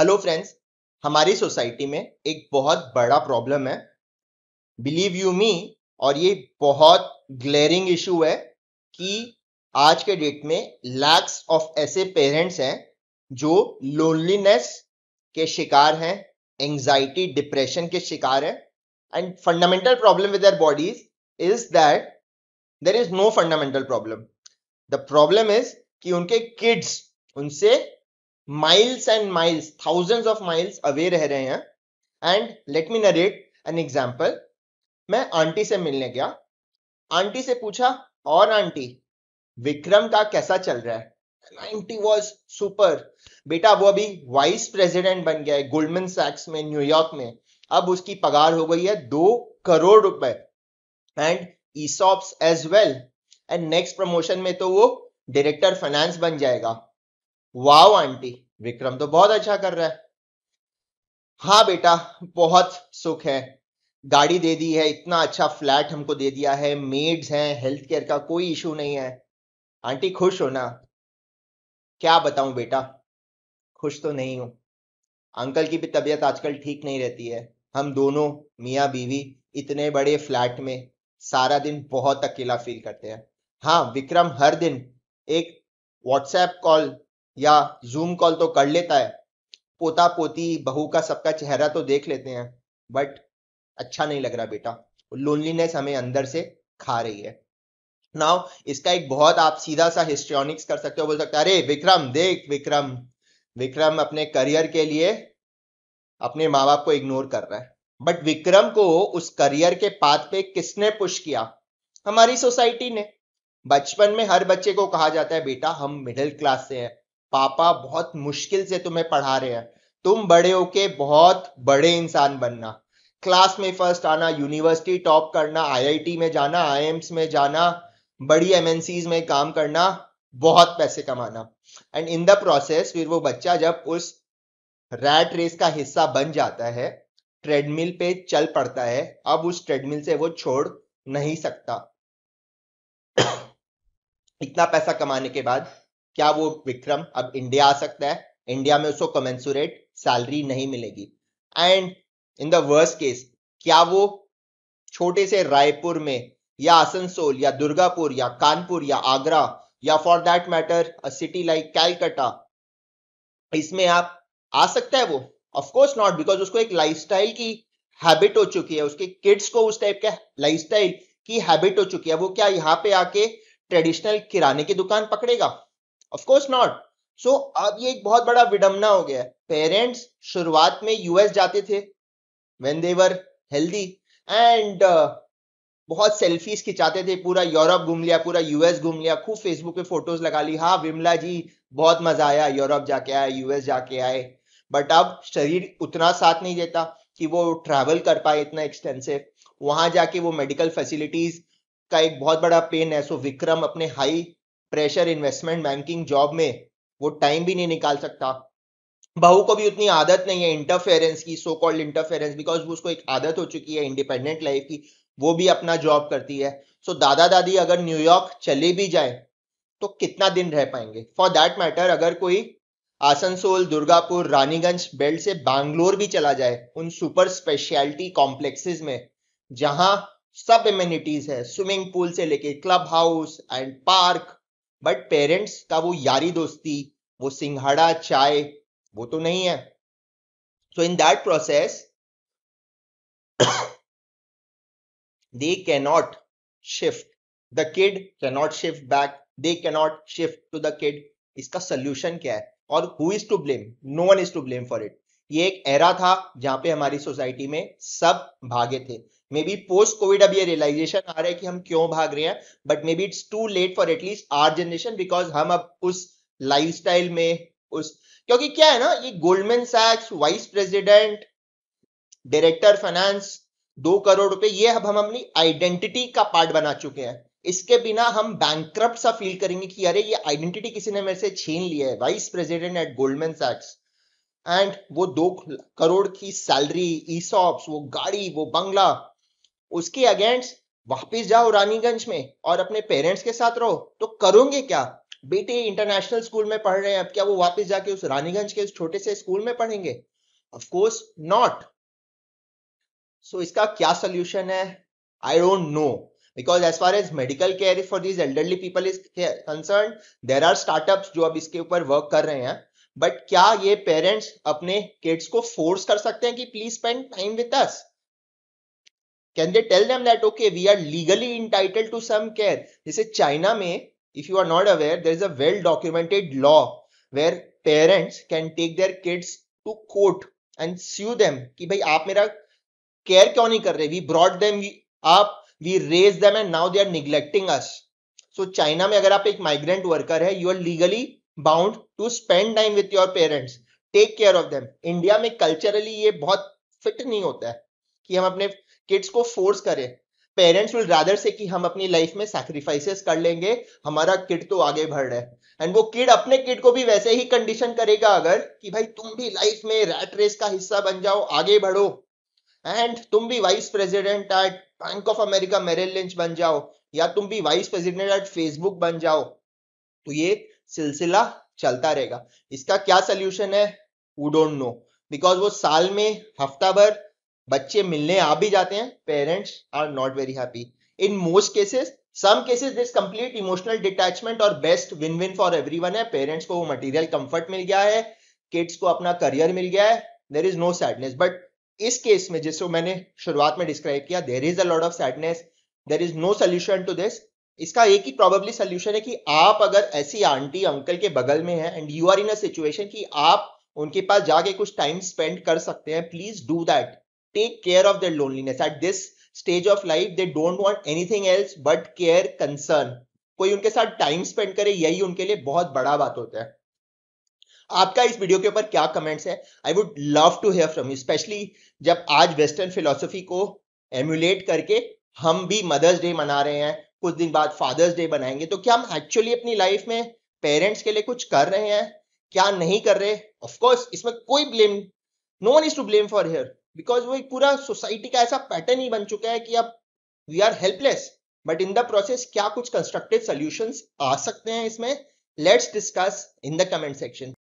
hello friends हमारी society में एक बहुत बड़ा प्रॉब्लम है बिलीव यू मी और ये बहुत ग्लेयरिंग इशू है कि आज के डेट में लैक्स ऑफ ऐसे पेरेंट्स हैं जो लोनलीनेस के शिकार हैं एंजाइटी डिप्रेशन के शिकार हैं and fundamental problem with their bodies is that there is no fundamental problem the problem is कि उनके किड्स उनसे miles and miles thousand of miles away रह रहे हैं and let me narrate an example मैं आंटी से मिलने गया आंटी से पूछा और आंटी विक्रम का कैसा चल रहा है आंटी वॉज सुपर बेटा वो अभी वाइस प्रेसिडेंट बन गया है गोल्डमैन सैक्स में न्यूयॉर्क में अब उसकी पगार हो गई है दो करोड़ रुपए and ESOPs as well and next promotion में तो वो डायरेक्टर फाइनेंस बन जाएगा वाओ आंटी विक्रम तो बहुत अच्छा कर रहा है हाँ बेटा बहुत सुख है गाड़ी दे दी है इतना अच्छा फ्लैट हमको दे दिया है मेड्स हैं हेल्थ केयर का कोई इशू नहीं है आंटी खुश हो ना क्या बताऊं बेटा खुश तो नहीं हूं अंकल की भी तबीयत आजकल ठीक नहीं रहती है हम दोनों मियाँ बीवी इतने बड़े फ्लैट में सारा दिन बहुत अकेला फील करते हैं हाँ विक्रम हर दिन एक व्हाट्सएप कॉल या जूम कॉल तो कर लेता है पोता पोती बहू का सबका चेहरा तो देख लेते हैं बट अच्छा नहीं लग रहा बेटा लोनलीनेस हमें अंदर से खा रही है नाउ इसका एक बहुत आप सीधा सा हिस्ट्रॉनिक्स कर सकते हो बोल सकते अरे विक्रम देख विक्रम विक्रम अपने करियर के लिए अपने माँ बाप को इग्नोर कर रहा है बट विक्रम को उस करियर के पाथ पे किसने पुश किया हमारी सोसाइटी ने बचपन में हर बच्चे को कहा जाता है बेटा हम मिडिल क्लास से हैं पापा बहुत मुश्किल से तुम्हें पढ़ा रहे हैं तुम बड़े होके बहुत बड़े इंसान बनना क्लास में फर्स्ट आना यूनिवर्सिटी टॉप करना आईआईटी में जाना आईएम्स में जाना बड़ी एमएनसीज में काम करना बहुत पैसे कमाना एंड इन द प्रोसेस फिर वो बच्चा जब उस रैट रेस का हिस्सा बन जाता है ट्रेडमिल पे चल पड़ता है अब उस ट्रेडमिल से वो छोड़ नहीं सकता इतना पैसा कमाने के बाद क्या वो विक्रम अब इंडिया आ सकता है इंडिया में उसको कमेंसुरेट सैलरी नहीं मिलेगी and in the worst case क्या वो छोटे से रायपुर में या आसनसोल या दुर्गापुर या कानपुर या आगरा या for that matter a city like Calcutta इसमें आप आ सकता है वो ऑफ कोर्स नॉट बिकॉज उसको एक लाइफस्टाइल की हैबिट हो चुकी है उसके किड्स को उस टाइप का लाइफस्टाइल की हैबिट हो चुकी है वो क्या यहाँ पे आके ट्रेडिशनल किराने की दुकान पकड़ेगा ऑफकोर्स नॉट सो अब ये एक बहुत बड़ा विडम्बना हो गया पेरेंट्स शुरुआत में यूएस जाते थे वेन देवर हेल्दी एंड बहुत सेल्फीज खिंचाते थे पूरा यूरोप घूम लिया पूरा यूएस घूम लिया खूब फेसबुक पे फोटोज लगा ली हाँ विमला जी बहुत मजा आया यूरोप जाके आए यूएस जाके आए बट अब शरीर उतना साथ नहीं देता कि वो ट्रैवल कर पाए इतना एक्सटेंसिव वहां जाके वो मेडिकल फैसिलिटीज का एक बहुत बड़ा पेन है सो विक्रम अपने high pressure investment banking job में वो टाइम भी नहीं निकाल सकता बहू को भी उतनी आदत नहीं है इंटरफेरेंस की सो कॉल्ड इंटरफेरेंस बिकॉज उसको एक आदत हो चुकी है इंडिपेंडेंट लाइफ की वो भी अपना जॉब करती है सो so, दादा दादी अगर न्यूयॉर्क चले भी जाए तो कितना दिन रह पाएंगे फॉर दैट मैटर अगर कोई आसनसोल दुर्गापुर रानीगंज बेल्ट से बैंगलोर भी चला जाए उन सुपर स्पेशलिटी कॉम्प्लेक्सेस में जहां सब इम्यूनिटीज है स्विमिंग पूल से लेके club house and park but parents का वो यारी दोस्ती वो सिंघाड़ा चाय वो तो नहीं है so in that process they cannot shift the kid cannot shift back they cannot shift to the kid इसका सोल्यूशन क्या है और who is to blame no one is to blame for it ये एक एरा था जहां पे हमारी सोसाइटी में सब भागे थे मे बी पोस्ट कोविड अब ये रियलाइजेशन आ रहा है कि हम क्यों भाग रहे हैं but maybe it's too late for at least our generation because हम अब उस लाइफस्टाइल में उस क्योंकि क्या है ना ये गोल्डमैन सैक्स वाइस प्रेसिडेंट डायरेक्टर फाइनेंस दो करोड़ रुपए ये अब हम अपनी आइडेंटिटी का पार्ट बना चुके हैं इसके बिना हम बैंक सा फील करेंगे कि अरे ये आइडेंटिटी किसी ने मेरे से छीन लिया है वाइस प्रेसिडेंट एट गोल्डमैन सैक्स एंड वो दो करोड़ की सैलरी ईसॉप्स वो गाड़ी वो बंगला उसके अगेंस्ट वापिस जाओ रानीगंज में और अपने पेरेंट्स के साथ रहो तो करोगे क्या बेटे इंटरनेशनल स्कूल में पढ़ रहे हैं अब क्या वो वापस जाके उस रानीगंज के उस छोटे से स्कूल में पढ़ेंगे ऑफ कोर्स नॉट सो इसका क्या सोल्यूशन है I don't know because as far as medical care for these elderly people is concern there are startup जो अब इसके ऊपर वर्क कर रहे हैं बट क्या ये पेरेंट्स अपने किड्स को फोर्स कर सकते हैं कि please spend time with us can they tell them that okay we are legally entitle to some care जैसे चाइना में if you are not aware there is a well documented law where parents can take their kids to court and sue them कि भाई आप मेरा care क्यों नहीं कर रहे वी ब्रॉड देम आप we raise them and now they are neglecting us so China में अगर आप एक माइग्रेंट वर्कर है you are legally bound to spend time with your parents take care of them India में culturally ये बहुत fit नहीं होता है कि हम अपने किड्स को फोर्स करें पेरेंट्स विल रादर से कि हम अपनी लाइफ में सैक्रिफाइसेस कर लेंगे हमारा किड तो आगे बढ़ रहा है एंड वो किड अपने किड को भी वैसे ही कंडीशन करेगा अगर कि भाई तुम भी लाइफ में रैट रेस का हिस्सा बन जाओ आगे बढ़ो एंड तुम भी vice president at bank of America Merrill Lynch बन जाओ या तुम भी वाइस प्रेसिडेंट एट फेसबुक बन जाओ तो ये सिलसिला चलता रहेगा इसका क्या सोल्यूशन है वो डोंट नो बिकॉज वो साल में हफ्ता भर बच्चे मिलने आ भी जाते हैं parents are not very happy in most cases some cases this complete emotional detachment और best win win for everyone है पेरेंट्स को वो मटेरियल कंफर्ट मिल गया है किड्स को अपना करियर मिल गया है there is no sadness but इस केस में जिसको मैंने शुरुआत में डिस्क्राइब किया there is a lot of sadness there is no solution to this इसका एक ही प्रॉबेबली सोल्यूशन है कि आप अगर ऐसी आंटी अंकल के बगल में है and you are in a situation कि आप उनके पास जाके कुछ टाइम स्पेंड कर सकते हैं please do that take care of their loneliness at this stage of life they don't want anything else but care concern कोई उनके साथ टाइम स्पेंड करे यही उनके लिए बहुत बड़ा बात होता है आपका इस वीडियो के ऊपर क्या कमेंट्स है I would love to hear from you specially जब आज वेस्टर्न फिलोसफी को एम्यूलेट करके हम भी मदर्स डे मना रहे हैं कुछ दिन बाद फादर्स डे बनाएंगे तो क्या हम एक्चुअली अपनी लाइफ में पेरेंट्स के लिए कुछ कर रहे हैं क्या नहीं कर रहे ऑफकोर्स इसमें कोई blame no one is to blame for here because वो एक पूरा सोसाइटी का ऐसा पैटर्न ही बन चुका है कि अब we are helpless but in the process क्या कुछ कंस्ट्रक्टिव सोल्यूशन आ सकते हैं इसमें let's discuss in the comment section